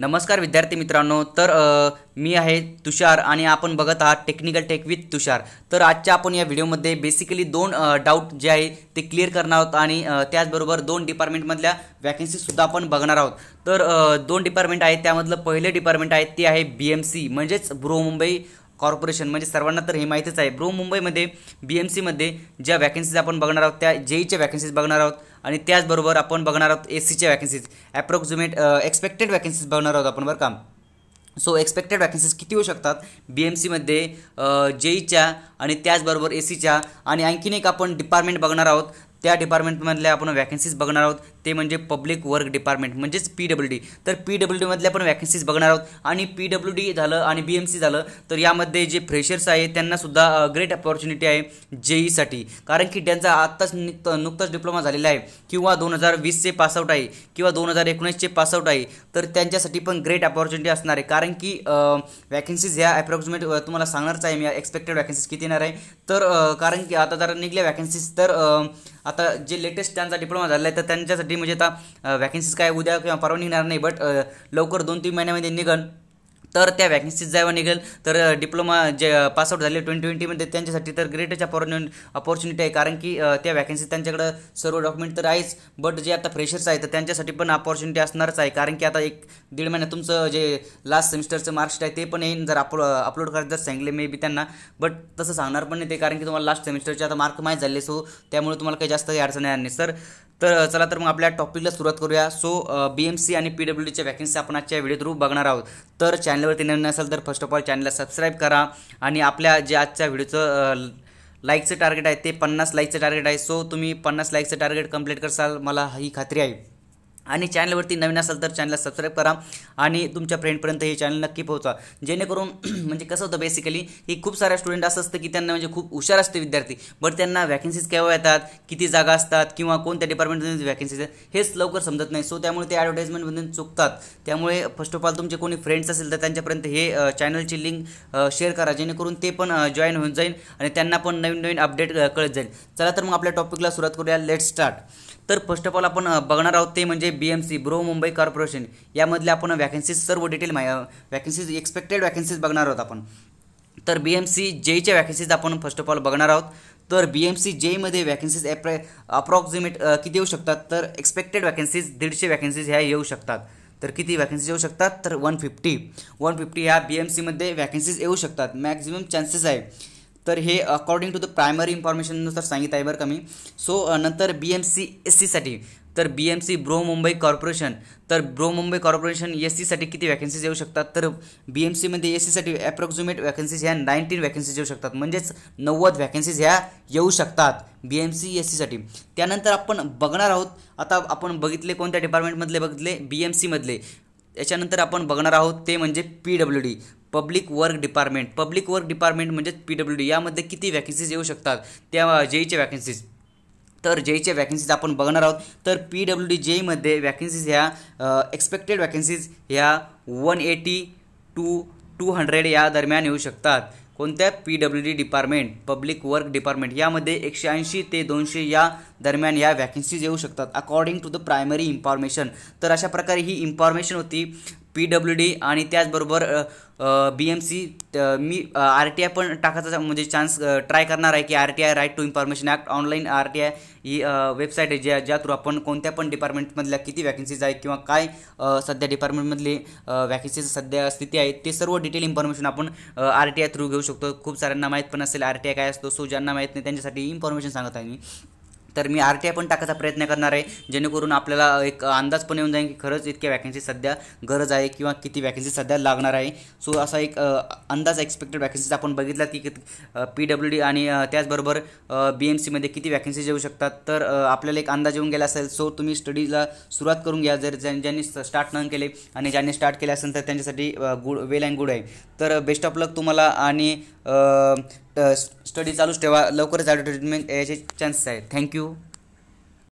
नमस्कार विद्यार्थी मित्रांनो तर मी आहे तुषार आणि आपण बघत आहात टेक्निकल टेक विथ तुषार तर आजच्या आपण या व्हिडिओमध्ये बेसिकली दोन डाऊट जे आहे ते क्लिअर करणार आहोत आणि त्याचबरोबर दोन डिपार्टमेंटमधल्या वॅकन्सीसुद्धा आपण बघणार आहोत तर दोन डिपार्टमेंट आहेत त्यामधलं पहिले डिपार्टमेंट आहे ते आहे बी एम सी म्हणजेच बृहमुंबई कॉर्पोरेशन म्हणजे सर्वांना तर हे माहितीच आहे ब्रो मुंबईमध्ये बी एम सीमध्ये ज्या वॅकन्सीज आपण बघणार आहोत त्या जेईच्या e वॅकन्सीज बघणार आहोत आणि त्याचबरोबर आपण बघणार आहोत ए सीच्या वॅकन्सीज ॲप्रॉक्झिमेट एक्सपेक्टेड वॅकन्सीज बघणार आहोत आपण बरं का सो एक्सपेक्टेड वॅकन्सीज किती होऊ शकतात बी एम सीमध्ये जेईच्या e आणि त्याचबरोबर ए सीच्या आणि आणखीन एक आपण डिपार्टमेंट बघणार आहोत त्या डिपार्टमेंटमधल्या आपण वॅकन्सीज बघणार आहोत ते म्हणजे पब्लिक वर्क डिपार्टमेंट म्हणजेच पी डब्ल्यू डी तर पी डब्ल्यू डीमधल्या आपण वॅकन्सीज बघणार आहोत आणि पी डब्ल्यू डी झालं आणि बी एम सी झालं तर यामध्ये जे फ्रेशर्स आहे त्यांनासुद्धा ग्रेट e अपॉर्च्युनिटी आहे जेईसाठी कारण की त्यांचा आत्ताच निकत नुकताच डिप्लोमा झालेला आहे किंवा दोन हजार वीसचे पासआउट आहे किंवा दोन हजार एकोणीसचे पासआउट आहे तर त्यांच्यासाठी पण ग्रेट अपॉर्च्युनिटी असणार आहे कारण की वॅकन्सीज ह्या अप्रॉक्सिमेट तुम्हाला सांगणारच आहे मी एक्सपेक्टेड वॅकन्सीज किती येणार आहे तर कारण की आता जर निघल्या वॅकन्सीज तर आता जे लेटेस्ट त्यांचा डिप्लोमा झाला आहे तर त्यांच्यासाठी म्हणजे आता वॅकन्सीज काय उद्या किंवा परवा निघणार नाही बट लवकर दोन तीन महिन्यामध्ये निघण तर त्या वॅकन्सीज जेव्हा निघेल तर डिप्लोमा जे पासआउट झाले ट्वेंटी ट्वेंटीमध्ये त्यांच्यासाठी तर ग्रेटच अपॉर्च्युनि अपॉर्च्युनिटी आहे कारण की त्या वॅकन्सीज त्यांच्याकडं सर्व डॉक्युमेंट तर आहेच बट जे आता फ्रेशर्स आहेत तर त्यांच्यासाठी पण अपॉर्च्युनिटी असणारच आहे कारण की आता एक दीड महिना तुमचं जे लास्ट सेमिस्टरचं मार्क्स आहे ते पण येईन जर अपलो अपलोड करायचं जर सांगले मे बी त्यांना बट तसं सांगणार पण नाही ते कारण की तुम्हाला लास्ट सेमिस्टरचे आता मार्क माहीत झाले सो त्यामुळे तुम्हाला काही जास्त काही अडचण येणार नाही सर तर चला तर मग आपल्या टॉपिकला सुरुवात करूया सो बी एम सी आणि पी डब्ल्यू डीच्या वॅकन्सी आपण आजच्या व्हिडिओ थ्रू बघणार आहोत तर चॅनलवरती नवीन असाल तर फर्स्ट ऑफ ऑल चॅनलला सबस्क्राईब करा आणि आपल्या जे आजच्या व्हिडिओचं लाईकचं टार्गेट आहे ते पन्नास लाईकचं टार्गेट आहे सो तुम्ही पन्नास लाईकचं टार्गेट कंप्लीट करसाल मला ही खात्री आहे आणि चॅनलवरती नवीन असाल तर चॅनलला सबस्क्राईब करा आणि तुमच्या फ्रेंडपर्यंत हे चॅनल नक्की पोहोचा जेणेकरून म्हणजे कसं होतं बेसिकली ही खूप साऱ्या स्टुडंट असं असतं की त्यांना म्हणजे खूप हुशार असते विद्यार्थी बट त्यांना व्हॅकन्सीज केव्हा येतात किती जागा असतात किंवा कोणत्या डिपार्टमेंटमध्ये व्हॅकन्सीज आहेत हेच लवकर समजत नाही सो त्यामुळे ते ॲडव्हर्टाईजमेंटमधून चुकतात त्यामुळे फर्स्ट ऑफ ऑल तुमचे कोणी फ्रेंड्स असेल तर त्यांच्यापर्यंत हे चॅनलची लिंक शेअर करा जेणेकरून ते पण जॉईन होऊन जाईल आणि त्यांना पण नवीन नवीन अपडेट कळत जाईल चला तर मग आपल्या टॉपिकला सुरुवात करूया लेट स्टार्ट तर फर्स्ट ऑफ ऑल आपण बघणार आहोत ते म्हणजे बी एम सी ब्रो मुंबई कॉर्पोरेशन यामधले आपण वॅकन्सीज सर्व डिटेल माहि वॅकन्सीज एक्सपेक्टेड वॅकन्सीज बघणार आहोत आपण तर बी एम सी जेईच्या वॅकन्सीज आपण फर्स्ट ऑफ ऑल बघणार आहोत तर बी एम सी जेईमध्ये वॅकन्सीज अप्रे अप्रॉक्झिमेट किती येऊ शकतात तर एक्सपेक्टेड वॅकन्सीज दीडशे वॅकन्सीज ह्या येऊ शकतात तर किती वॅकन्सीज येऊ शकतात तर वन फिफ्टी वन फिफ्टी ह्या बी एम सीमध्ये वॅकन्सीज येऊ शकतात मॅक्झिमम चान्सेस आहे तर हे अकॉर्डिंग टू द प्रायमरी इन्फॉर्मेशननुसार सांगित आहे बरं का मी सो नंतर बी एम सी एस सीसाठी तर बी एम सी ब्रो मुंबई कॉर्पोरेशन तर ब्रो मुंबई कॉर्पोरेशन एस सीसाठी किती वॅकन्सीज येऊ शकतात तर बी एम सीमध्ये एस सीसाठी ॲप्रॉक्झिमेट वॅकन्सीज ह्या नाईन्टीन वॅकन्सीज येऊ शकतात म्हणजेच नव्वद वॅकन्सीज ह्या येऊ शकतात बी एम सी एस सीसाठी त्यानंतर आपण बघणार आहोत आता आपण बघितले कोणत्या डिपार्टमेंटमधले बघितले बी एम सीमधले याच्यानंतर आपण बघणार आहोत ते म्हणजे P W D public work department public work department म्हणजेच पी डब्ल्यू डी यामध्ये किती वॅकन्सीज येऊ शकतात त्या जेईच्या वॅकन्सीज तर जेईच्या वॅकन्सीज आपण बघणार आहोत तर पी डब्ल्यू डी जेईमध्ये वॅकन्सीज ह्या एक्सपेक्टेड वॅकन्सीज ह्या one eighty to two hundred या दरम्यान येऊ शकतात कोणत्या P W D department public work department यामध्ये एकशे ऐंशी ते दोनशे या दरम्यान या वॅकन्सीज येऊ शकतात according to the primary information तर अशा प्रकारे ही इन्फॉर्मेशन होती पी डब्ल्यू डी आणि त्याचबरोबर बी एम सी मी आर टी आय पण टाकायचा म्हणजे चान्स ट्राय करणार आहे की R T I right to information act online R T I ही वेबसाईट आहे ज्या ज्या थ्रू आपण कोणत्या पण डिपार्टमेंटमधल्या किती वॅकन्सीज आहे किंवा काय सध्या डिपार्टमेंटमधली वॅकन्सीज सध्या स्थिती आहे ते सर्व डिटेल इन्फॉर्मेशन आपण आर टी आय थ्रू घेऊ शकतो खूप साऱ्यांना माहीत पण असेल आर टी आय काय असतो सो ज्यांना माहीत नाही त्यांच्यासाठी इन्फॉर्मेशन सांगत आहे मी तर मी आर टी आय पण टाकायचा प्रयत्न करणार आहे जेणेकरून आपल्याला एक अंदाज पण येऊन जाईल की खरंच इतक्या वॅकन्सी सध्या गरज आहे किंवा किती वॅकन्सी सध्या लागणार आहे सो असा एक अंदाज एक्सपेक्टेड वॅकन्सीज आपण बघितला की पी डब्ल्यू डी आणि त्याचबरोबर बी एम सीमध्ये किती वॅकन्सीज येऊ शकतात तर आपल्याला एक अंदाज येऊन गेला असेल सो तुम्ही स्टडीला सुरुवात करून घ्या जर ज्यांनी स्टार्ट न केले आणि ज्यांनी स्टार्ट केले असेल तर त्यांच्यासाठी गुड वेल अँड गुड आहे तर बेस्ट ऑफ लक तुम्हाला आणि स्टडी चालूच ठेवा लवकरच ट्रीटमेंट यायचे चान्सेस आहेत थँक्यू